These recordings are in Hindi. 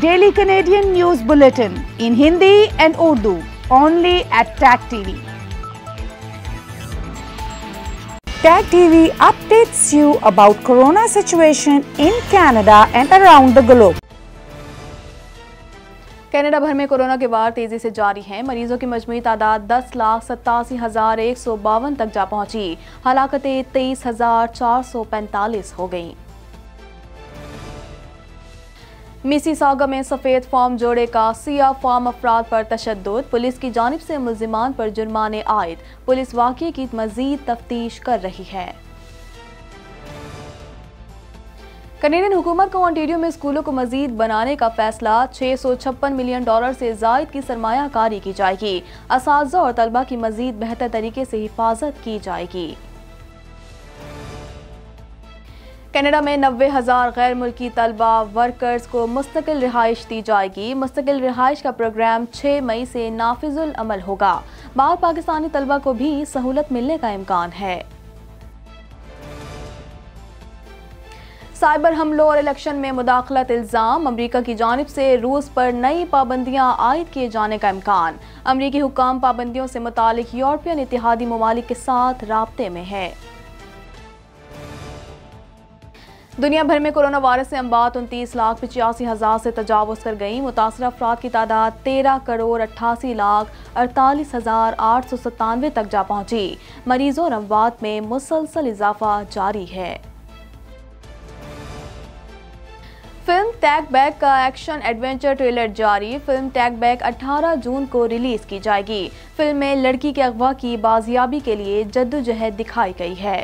Daily Canadian news bulletin in Hindi and Urdu only at Tag TV Tag TV updates you about corona situation in Canada and around the globe. Canada भर में कोरोना के वार तेजी से जारी हैं मरीजों की मजमू तादाद दस लाख सतासी हजार एक सौ बावन तक जा पहुंची हलाकतें तेईस हजार चार सौ पैंतालीस हो गईं मिसीसागा में सफ़ेद फॉर्म जोड़े का सिया फॉर्म अफराद पर तशद पुलिस की जानब से मुलजमान पर जुर्माने आयद पुलिस वाक़े की मजीद तफ्तीश कर रही है कनेडियन हुकूमत को ऑन्टेरियो में स्कूलों को मजीद बनाने का फैसला छह सौ छप्पन मिलियन डॉलर से जायद की सरमाकारी की जाएगी इस और तलबा की मजीद बेहतर तरीके से हिफाजत की जाएगी कनाडा में नबे हज़ार गैर मुल्की तलबा वर्कर्स को मुस्तकिल रिहाइश दी जाएगी मुस्तकिल रिहाइश का प्रोग्राम छः मई से नाफिजुलमल होगा बाहर पाकिस्तानी तलबा को भी सहूलत मिलने का इम्कान है साइबर हमलों और इलेक्शन में मुदाखलत इल्ज़ाम अमरीका की जानब से रूस पर नई पाबंदियाँ आयद किए जाने का इम्कान अमरीकी हुकाम पाबंदियों से मुतल यूरोपियन इतिहादी ममालिक के साथ रबते में है दुनिया भर में कोरोना वायरस से अमवात उनतीस लाख पचासी हज़ार से तजावज़ कर गई मुतासर अफराद की तादाद तेरह करोड़ अट्ठासी लाख अड़तालीस हज़ार आठ सौ सत्तानवे तक जा पहुंची मरीजों और अमवात में मुसलसल इजाफा जारी है फिल्म टैग बैक का एक्शन एडवेंचर ट्रेलर जारी फिल्म टैग बैक 18 जून को रिलीज़ की जाएगी फिल्म में लड़की के अगवा की बाजियाबी के लिए जद्दोजहद दिखाई गई है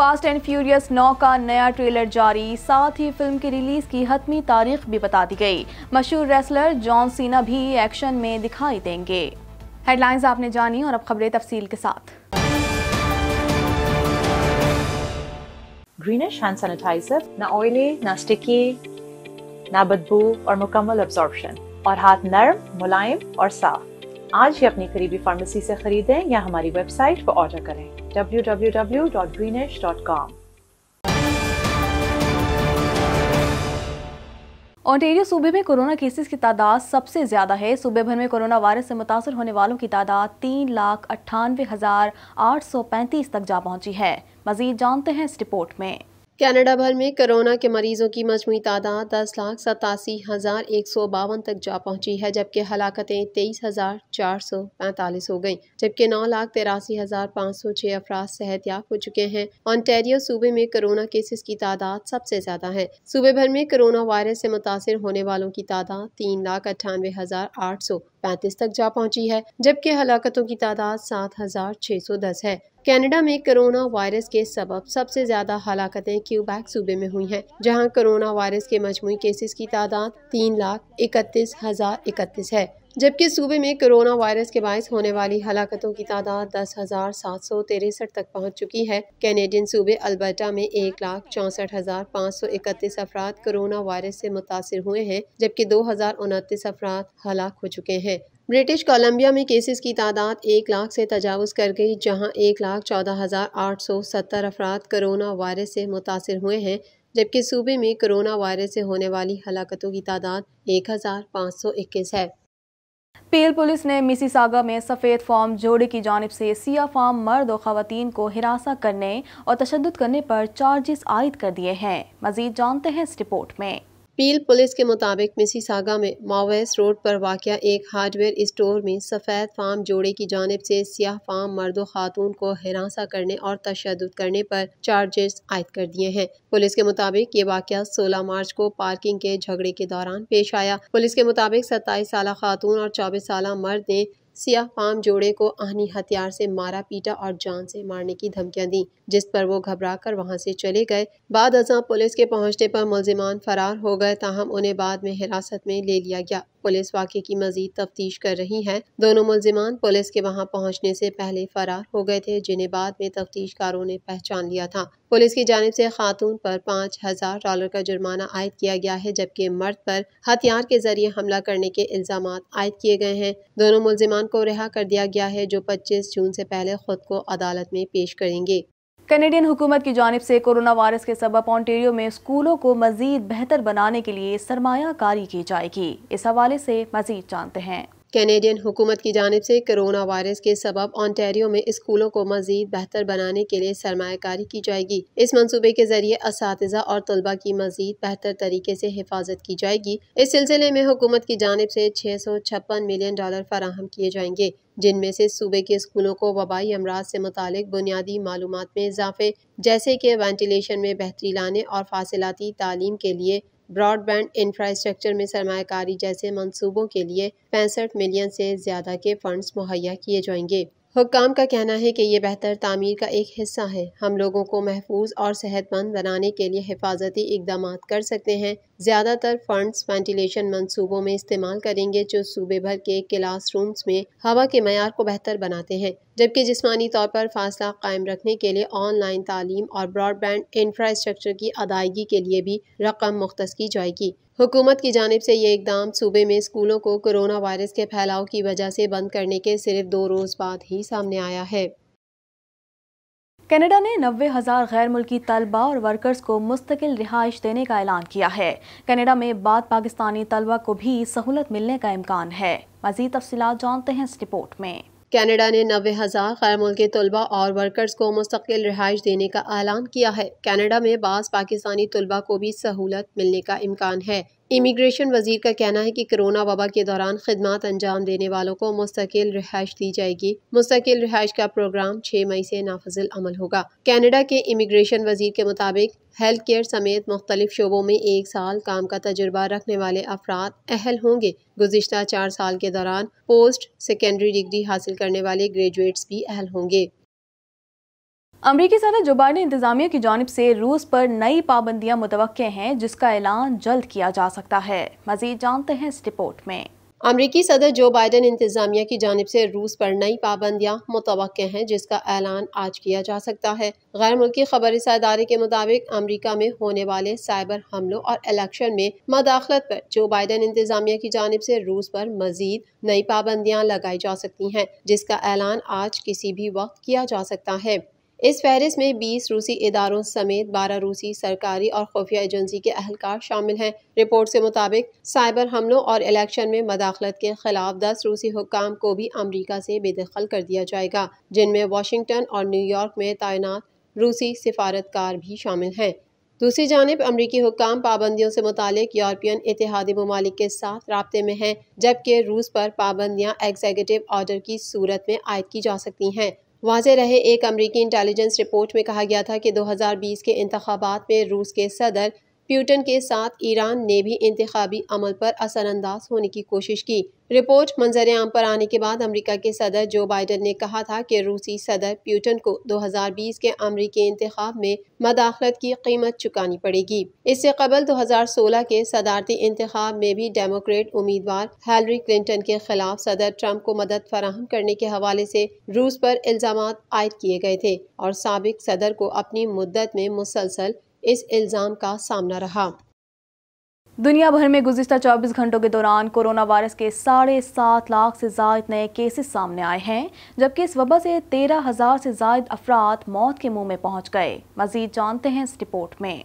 फास्ट एंड फ्यूरियस 9 का नया ट्रेलर जारी साथ ही फिल्म की रिलीज की हतमी तारीख भी बता दी गई मशहूर रेसलर जॉन सीना भी एक्शन में दिखाई देंगे हेडलाइंस आपने जानी और अब खबरें तफसील के साथ ग्रीनिश हैंड सैनिटाइजर ना ऑयली ना स्टिकी ना बदबू और मुकम्मल और हाथ नरम मुलायम और साफ आज ही अपनी करीबी फार्मेसी से खरीदें या हमारी वेबसाइट पर ऑर्डर करें www.greenish.com ऑन्टेरियो सूबे में कोरोना केसेस की तादाद सबसे ज़्यादा है सूबे भर में कोरोना वायरस से मुतासर होने वालों की तादाद तीन लाख अट्ठानवे हज़ार आठ सौ पैंतीस तक जा पहुंची है मजीद जानते हैं इस रिपोर्ट में कनाडा भर में कोरोना के मरीजों की मजमू तादाद दस लाख सतासी हज़ार एक सौ बावन तक जा पहुंची है जबकि हलाकतें तेईस हज़ार चार सौ पैंतालीस हो गईं, जबकि नौ लाख तिरासी हज़ार पाँच सौ छः अफराज सेहतियाब हो चुके हैं ऑनटेरियो सूबे में कोरोना केसेस की तादाद सबसे ज़्यादा है सूबे भर में कोरोना वायरस से मुतासर होने वालों की तादाद तीन लाख अट्ठानवे हज़ार आठ सौ पैंतीस तक जा पहुंची है जबकि हलाकतों की तादाद सात हजार छह सौ दस है कनाडा में कोरोना वायरस के सबब सबसे ज्यादा हलाकतें क्यूबैक सूबे में हुई हैं, जहां कोरोना वायरस के मजमू केसेस की तादाद तीन लाख इकतीस हजार इकतीस है जबकि सूबे में कोरोना वायरस के बायस होने वाली हलाकतों की तादाद दस हज़ार सात सौ तिरसठ तक पहुँच चुकी है कैनेडियन सूबे अल्बर्टा में एक लाख चौंसठ हज़ार पाँच सौ इकतीस अफराद कोरोना वायरस से मुतासर हुए हैं जबकि दो हज़ार उनतीस अफराद हलाक हो चुके हैं ब्रिटिश कोलंबिया में केसेस की तादाद एक लाख से तजावज़ कर गई जहां एक लाख चौदह हज़ार आठ सौ सत्तर अफराद कोरोना वायरस से मुतासर हुए हैं जबकि सूबे में कोरोना वायरस से होने वाली हलाकतों की तादाद एक हज़ार पाँच सौ इक्कीस है पेल पुलिस ने मिसीसागा में सफ़ेद फॉर्म जोड़े की जानब से सिया फॉर्म मर्द और ख़वान को हिरासा करने और तशद करने पर चार्जेस आयद कर दिए हैं मजीद जानते हैं इस रिपोर्ट में पील पुलिस के मुताबिक मिसीसागा में मावेस रोड पर वाक़ एक हार्डवेयर स्टोर में सफ़ेद फार्म जोड़े की जानब से सियाह फार्म मर्दो खातून को हिरासा करने और तशद करने पर चार्जेस आयद कर दिए हैं पुलिस के मुताबिक ये वाक़ सोलह मार्च को पार्किंग के झगड़े के दौरान पेश आया पुलिस के मुताबिक सत्ताईस साल खातून और चौबीस साल मर्द ने सियाह फाम जोड़े को आहनी हथियार से मारा पीटा और जान से मारने की धमकियां दी जिस पर वो घबरा कर वहाँ से चले गए बाद अजा पुलिस के पहुँचने पर मुलजिमान फरार हो गए ताहम उन्हें बाद में हिरासत में ले लिया गया पुलिस वाकई की मजीद तफ्तीश कर रही है दोनों मुलजिमान पुलिस के वहाँ पहुँचने से पहले फरार हो गए थे जिन्हें बाद में तफ्तीशकारों ने पहचान लिया था पुलिस की जानब से खातून पर पाँच हजार डॉलर का जुर्माना आयद किया गया है जबकि मर्द पर हथियार के जरिए हमला करने के इल्जाम आयद किए गए हैं दोनों मुलजिमान को रिहा कर दिया गया है जो पच्चीस जून से पहले खुद को अदालत में पेश करेंगे कैनेडियन हुकूमत की जानब से कोरोना वायरस के सबब ऑन्टेरियो में स्कूलों को मजीद बेहतर बनाने के लिए सरमाकारी की जाएगी इस हवाले से मजीद जानते हैं कैनेडियन हुकूमत की जानब से करोना वायरस के सबब ऑनटेरियो में स्कूलों को मजीद बेहतर बनाने के लिए सरमाकारी की जाएगी इस मनसूबे के जरिए इस और तलबा की मजीद बेहतर तरीके से हिफाजत की जाएगी इस सिलसिले में हुकूमत की जानब से छः सौ छप्पन मिलियन डॉलर फराहम किए जाएंगे जिनमें से सूबे के स्कूलों को वबाई अमराज से मुतल बुनियादी मालूम में इजाफे जैसे कि वेंटिलेशन में बेहतरी लाने और फासिलाती तालीम के लिए ब्रॉडबैंड इंफ्रास्ट्रक्चर में सरमाकारी जैसे मंसूबों के लिए पैंसठ मिलियन से ज़्यादा के फंड्स मुहैया किए जाएंगे हुकाम का कहना है कि ये बेहतर तामीर का एक हिस्सा है हम लोगों को महफूज और सेहतमंद बनाने के लिए हिफाजती इकदाम कर सकते हैं ज़्यादातर फंड्स वेंटिलेशन मंसूबों में इस्तेमाल करेंगे जो सूबे भर के क्लास रूम्स में हवा के मैार को बेहतर बनाते हैं जबकि जिसमानी तौर पर फासला कायम रखने के लिए ऑनलाइन तालीम और ब्रॉडबैंड इंफ्रास्ट्रक्चर की अदायगी के लिए भी रकम मुख्त की जाएगी हुकूमत की जानब से ये इकदाम सूबे में स्कूलों को कोरोना वायरस के फैलाव की वजह से बंद करने के सिर्फ दो रोज़ बाद ही सामने आया है कनाडा ने नब्बे हज़ार गैर मुल्की तलबा और वर्कर्स को मुस्तकिल रिहाइश देने का ऐलान किया है कनाडा में बाद पाकिस्तानी तलबा को भी सहूलत मिलने का इम्कान है मजीद तफसी जानते हैं इस रिपोर्ट में कनाडा ने नबे हज़ार गैर मुल्की तलबा और वर्कर्स को मुस्तकिल रिहाइश देने का ऐलान किया है कनाडा में बास पाकिस्तानी तलबा को भी सहूलत मिलने का इम्कान है इमिग्रेशन वजीर का कहना है कि कोरोना वबा के दौरान खदमात अंजाम देने वालों को मुस्तकिल रिहाइश दी जाएगी मुस्तकिल रिहाइश का प्रोग्राम छः मई से नाफजल अमल होगा कैनेडा के इमिग्रेशन वजीर के मुताबिक हेल्थ केयर समेत मुख्तलिफ शोबों में एक साल काम का तजुर्बा रखने वाले अफराद अहल होंगे गुजशत चार साल के दौरान पोस्ट सेकेंडरी डिग्री हासिल करने वाले ग्रेजुएट्स भी अहल होंगे अमरीकी सदर जो बाइडन इंतजामिया की जानब से रूस पर नई पाबंदियां मुतव हैं जिसका ऐलान जल्द किया जा सकता है मजीद जानते हैं इस रिपोर्ट में अमरीकी सदर जो बाइडन इंतजामिया की जानब से रूस पर नई पाबंदियां मुतव हैं जिसका ऐलान आज किया जा सकता है गैर मुल्की खबर अदारे के मुताबिक अमरीका में होने वाले साइबर हमलों और इलेक्शन में मदाखलत पर जो बाइडन इंतजामिया की जानब से रूस पर मजीद नई पाबंदियां लगाई जा सकती हैं जिसका ऐलान आज किसी भी वक्त किया जा सकता है इस फहरिस्त में 20 रूसी इदारों समेत 12 रूसी सरकारी और खुफिया एजेंसी के अहलकार शामिल हैं रिपोर्ट से मुताबिक साइबर हमलों और इलेक्शन में मदाखलत के खिलाफ दस रूसी हुकाम को भी अमरीका से बेदखल कर दिया जाएगा जिनमें वाशिंगटन और न्यूयॉर्क में तैनात रूसी सिफारतकार भी शामिल हैं दूसरी जानब अमरीकी हुकाम पाबंदियों से मुतक यूरोपियन इतिहादी ममालिक के साथ रबते में हैं जबकि रूस पर पाबंदियाँ एग्जीक्यूटिव ऑर्डर की सूरत में आयद की जा सकती हैं वाज रहे एक अमरीकी इंटेलिजेंस रिपोर्ट में कहा गया था कि 2020 के इंतबात में रूस के सदर प्यूटन के साथ ईरान ने भी इंतबी अमल पर असरअंदाज होने की कोशिश की रिपोर्ट मंजर आम पर आने के बाद अमरीका के सदर जो बाइडन ने कहा था कि रूसी सदर प्यूटन को 2020 के अमरीकी इंतखब में मदाखलत की कीमत चुकानी पड़ेगी इससे कबल 2016 के सदारती इंतबाब में भी डेमोक्रेट उम्मीदवार हेलरी क्लिंटन के खिलाफ सदर ट्रंप को मदद फराहम करने के हवाले से रूस पर इल्ज़ाम आयद किए गए थे और सबक सदर को अपनी मुद्दत में मुसलसल इस इल्ज़ाम का सामना रहा दुनिया भर में गुजशत 24 घंटों के दौरान कोरोना वायरस के साढ़े सात लाख से जायद नए केसेस सामने आए हैं जबकि इस वबा से तेरह हज़ार से जायद अफराद मौत के मुंह में पहुंच गए मजीद जानते हैं इस रिपोर्ट में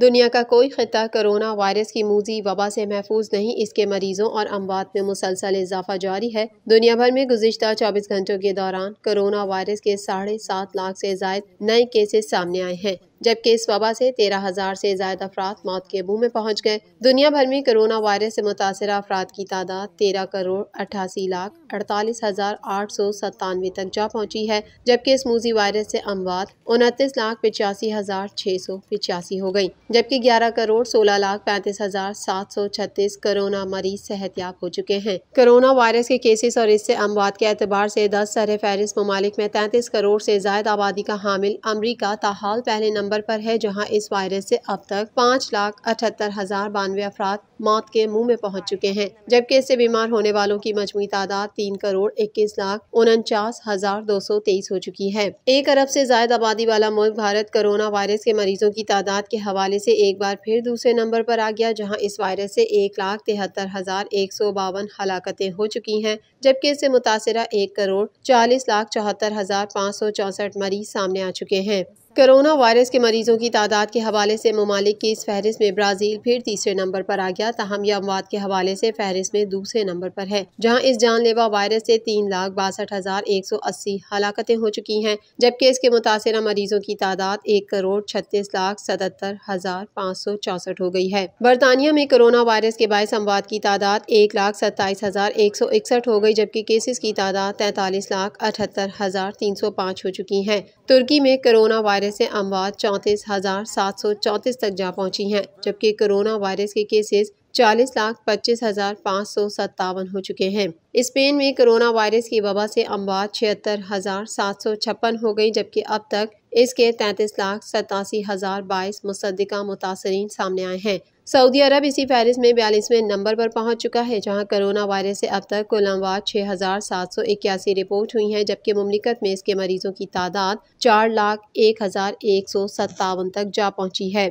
दुनिया का कोई खत्ता कोरोना वायरस की मूजी वबा से महफूज नहीं इसके मरीजों और अमवात में मुसलसल इजाफा जारी है दुनिया भर में गुजशत चौबीस घंटों के दौरान कोरोना वायरस के साढ़े सात लाख से जायद नए केसेस सामने आए हैं जबकि इस वबा से तेरह हज़ार से ज्यादा अफराद मौत के मुंह में पहुँच गए दुनिया भर में कोरोना वायरस से मुतासर अफराद की तादाद तेरह करोड़ अट्ठासी लाख अड़तालीस हज़ार आठ सौ सत्तानवे तक जा पहुँची है जबकि इस मूजी वायरस से अमवात उनतीस लाख पिचासी हज़ार छह सौ पिचासी हो गई जबकि ग्यारह करोड़ सोलह लाख पैंतीस हज़ार सात सौ छत्तीस कोरोना मरीज सेहतियाब हो चुके हैं कोरोना वायरस के केसेस और इससे अमवात के एतबार से दस सर फहरिस्त ममालिक में तैंतीस करोड़ से ज्यादा आबादी का हामिल अमरीका ताहाल पहले नंबर नंबर पर है जहां इस वायरस से अब तक पाँच लाख अठहत्तर हजार बानवे अफराद मौत के मुंह में पहुंच चुके हैं जबकि इससे बीमार होने वालों की मजमू तादाद तीन करोड़ इक्कीस लाख उनचास हजार दो सौ तेईस हो चुकी है एक अरब से जायद आबादी वाला मुल्क भारत कोरोना वायरस के मरीजों की तादाद के हवाले से एक बार फिर दूसरे नंबर पर आ गया जहां इस वायरस से एक लाख तिहत्तर हजार एक सौ बावन हलाकतें हो चुकी हैं जबकि इससे मुतासरा एक करोड़ चालीस लाख चौहत्तर हजार पाँच सौ चौसठ मरीज सामने आ चुके हैं कोरोना वायरस के मरीजों की तादाद के हवाले से ममालिक की इस फहरिस्त में ब्राज़ील फिर तीसरे नंबर पर आ गया तहम यह अमवाद के हवाले से फहरिस्त में दूसरे नंबर पर है जहां इस जानलेवा वायरस से तीन लाख बासठ हज़ार एक सौ अस्सी हलाकतें हो चुकी हैं जबकि इसके मुतासर मरीजों की तादाद एक करोड़ छत्तीस लाख सतहत्तर हज़ार पाँच सौ चौसठ हो गई है बरतानिया में कोरोना वायरस के बायस अमवाद की तादाद एक लाख सत्ताईस हज़ार एक सौ इकसठ हो गई जबकि केसेस की तादाद तैतालीस लाख अठहत्तर हज़ार तीन सौ पाँच हो चुकी है तुर्की में कोरोना वायरस वायरस से अमवात चौंतीस हज़ार सात सौ चौंतीस तक जा पहुंची हैं जबकि कोरोना वायरस के केसेस चालीस लाख पच्चीस हज़ार पाँच सौ सत्तावन हो चुके हैं स्पेन में कोरोना वायरस की वबा से अमवात छिहत्तर हज़ार सात सौ छप्पन हो गई जबकि अब तक इसके तैंतीस लाख सतासी हज़ार बाईस मुसदा मुतासरीन सामने आए हैं सऊदी अरब इसी फहरिस्त में बयालीसवें नंबर पर पहुंच चुका है जहां कोरोना वायरस से अब तक कुल अमवात छः हज़ार सात सौ इक्यासी रिपोर्ट हुई है जबकि ममलिकत में इसके मरीजों की तादाद चार लाख एक हज़ार एक सौ सत्तावन तक जा पहुंची है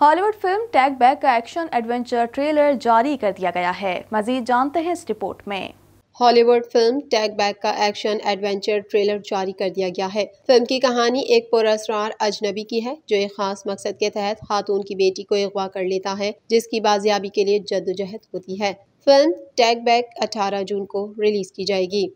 हॉलीवुड फिल्म टैग बैक का एक्शन एडवेंचर ट्रेलर जारी कर दिया गया है मजीद जानते हैं इस रिपोर्ट में हॉलीवुड फिल्म टैग बैक का एक्शन एडवेंचर ट्रेलर जारी कर दिया गया है फिल्म की कहानी एक पुरस्कार अजनबी की है जो एक खास मकसद के तहत खातून की बेटी को अगवा कर लेता है जिसकी बाजियाबी के लिए जद्दोजहद होती है फिल्म टैग बैक अठारह जून को रिलीज की जाएगी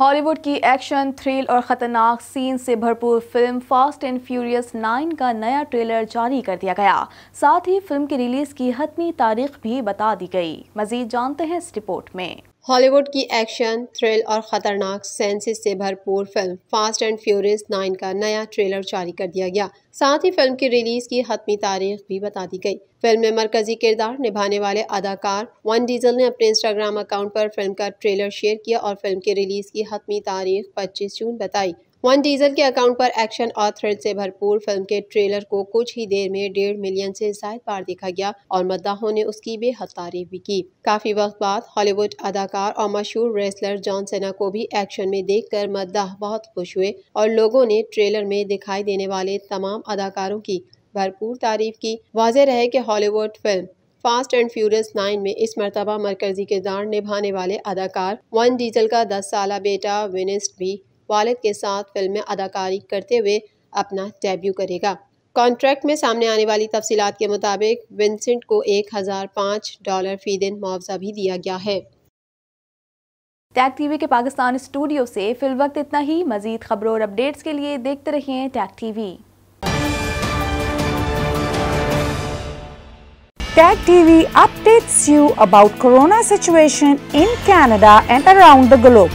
हॉलीवुड की एक्शन थ्रिल और ख़तरनाक सीन से भरपूर film Fast and Furious nine का नया ट्रेलर जारी कर दिया गया साथ ही फिल्म की रिलीज़ की हतमी तारीख भी बता दी गई मज़ीद जानते हैं इस रिपोर्ट में हॉलीवुड की एक्शन थ्रिल और ख़तरनाक सेंसेस से भरपूर film Fast and Furious nine का नया ट्रेलर जारी कर दिया गया साथ ही फिल्म की रिलीज़ की हतमी तारीख भी बता दी गई फिल्म में मरकजी किरदार निभाने वाले अदाकार वन डीजल ने अपने इंस्टाग्राम अकाउंट पर फिल्म का ट्रेलर शेयर किया और फिल्म की रिलीज़ की हतमी तारीख पच्चीस जून बताई वन डीजल के अकाउंट पर एक्शन और थ्रिल से भरपूर फिल्म के ट्रेलर को कुछ ही देर में डेढ़ मिलियन से जायद बार देखा गया और मद्दाहों ने उसकी बेहद तारीफ भी की काफी वक्त बाद हॉलीवुड अदाकार और मशहूर रेसलर जॉन सेना को भी एक्शन में देख कर मद्दाह बहुत खुश हुए और लोगों ने ट्रेलर में दिखाई देने वाले तमाम अदाकारों की भरपूर तारीफ की वाजह रहे की Hollywood film Fast and Furious nine में इस मरतबा मरकजी किरदार निभाने वाले अदाकार वन डीजल का दस साल बेटा विनिस्ट भी वालिद के साथ फिल्म में अदाकारी करते हुए अपना डेब्यू करेगा कॉन्ट्रैक्ट में सामने आने वाली तफसीत के मुताबिक विंसेंट को एक हज़ार पाँच डॉलर फ़ी दिन मुआवजा भी दिया गया है टैग टीवी के पाकिस्तान स्टूडियो से फिल वक्त इतना ही मजीद खबरों और अपडेट्स के लिए देखते रहिए Tag TV Tag TV updates you about corona situation in Canada and around the globe